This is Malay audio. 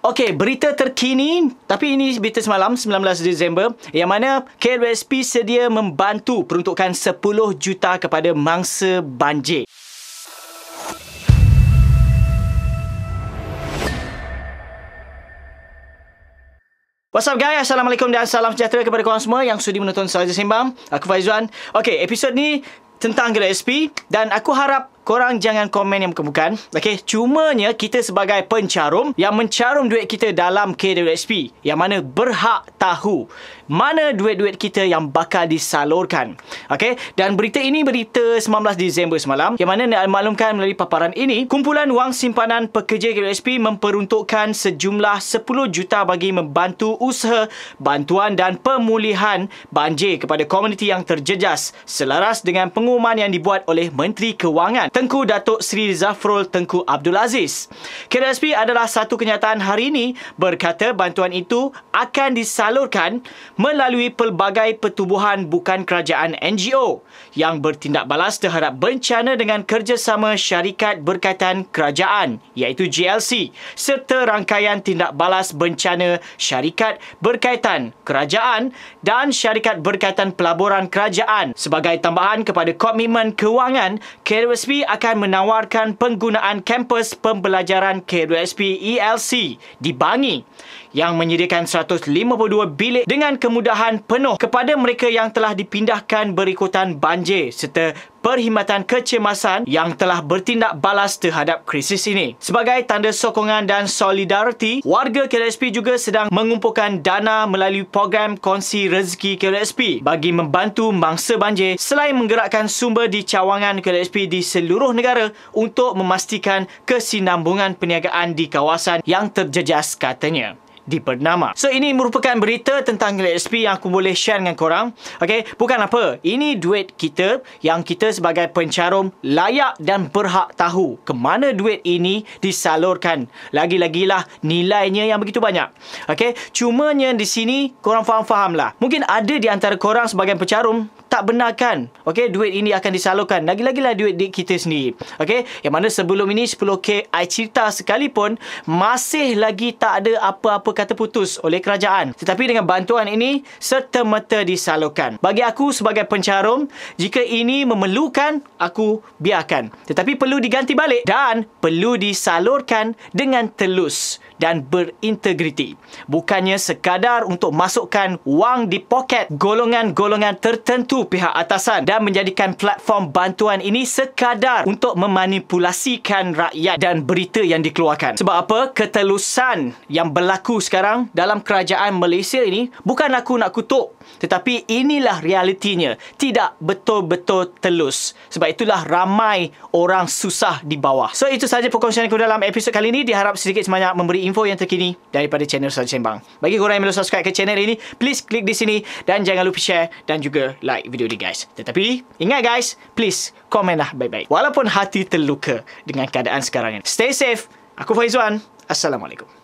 Okey, berita terkini tapi ini berita semalam 19 Disember yang mana KLSP sedia membantu peruntukan 10 juta kepada mangsa banjir. What's up guys? Assalamualaikum dan salam sejahtera kepada korang semua yang sudi menonton Saja Sembang. Aku Faizwan. Okey, episod ni tentang KLSP dan aku harap korang jangan komen yang bukan-bukan. Okay, cumanya kita sebagai pencarum yang mencarum duit kita dalam KWSP, yang mana berhak tahu mana duit-duit kita yang bakal disalurkan. Okay, dan berita ini berita 19 Disember semalam yang mana nak maklumkan melalui paparan ini kumpulan wang simpanan pekerja KWSP memperuntukkan sejumlah 10 juta bagi membantu usaha bantuan dan pemulihan banjir kepada komuniti yang terjejas selaras dengan pengumuman yang dibuat oleh Menteri Kewangan. Tengku Datuk Seri Zafrul Tengku Abdul Aziz. KLSP adalah satu kenyataan hari ini berkata bantuan itu akan disalurkan melalui pelbagai pertubuhan bukan kerajaan NGO yang bertindak balas terhadap bencana dengan kerjasama syarikat berkaitan kerajaan iaitu GLC serta rangkaian tindak balas bencana syarikat berkaitan kerajaan dan syarikat berkaitan pelaburan kerajaan sebagai tambahan kepada komitmen kewangan KLSP akan menawarkan penggunaan kampus pembelajaran k ELC di Bangi yang menyediakan 152 bilik dengan kemudahan penuh kepada mereka yang telah dipindahkan berikutan banjir serta perkhidmatan kecemasan yang telah bertindak balas terhadap krisis ini. Sebagai tanda sokongan dan solidariti, warga KLSP juga sedang mengumpulkan dana melalui program konsi rezeki KLSP bagi membantu mangsa banjir selain menggerakkan sumber di cawangan KLSP di seluruh negara untuk memastikan kesinambungan perniagaan di kawasan yang terjejas katanya di Bernama. So ini merupakan berita tentang LXP yang aku boleh share dengan korang. Okay, bukan apa. Ini duit kita yang kita sebagai pencarum layak dan berhak tahu ke mana duit ini disalurkan. Lagi-lagilah nilainya yang begitu banyak. Okay, cumanya di sini korang faham-faham lah. Mungkin ada di antara korang sebagai pencarum tak benarkan okay? duit ini akan disalurkan lagi-lagilah duit di kita sendiri okay? yang mana sebelum ini 10k I sekalipun masih lagi tak ada apa-apa kata putus oleh kerajaan tetapi dengan bantuan ini serta-merta disalurkan bagi aku sebagai pencarum jika ini memerlukan aku biarkan tetapi perlu diganti balik dan perlu disalurkan dengan telus dan berintegriti bukannya sekadar untuk masukkan wang di poket golongan-golongan tertentu pihak atasan dan menjadikan platform bantuan ini sekadar untuk memanipulasikan rakyat dan berita yang dikeluarkan. Sebab apa? Ketelusan yang berlaku sekarang dalam kerajaan Malaysia ini bukan aku nak kutuk tetapi inilah realitinya. Tidak betul-betul telus. Sebab itulah ramai orang susah di bawah. So itu sahaja perkongsian aku dalam episod kali ini. Diharap sedikit sebanyak memberi info yang terkini daripada channel Sembang. Bagi korang yang belum subscribe ke channel ini, please klik di sini dan jangan lupa share dan juga like video ni guys. Tetapi ingat guys, please komenlah lah baik-baik. Walaupun hati terluka dengan keadaan sekarang ini. Stay safe. Aku Faizwan. Assalamualaikum.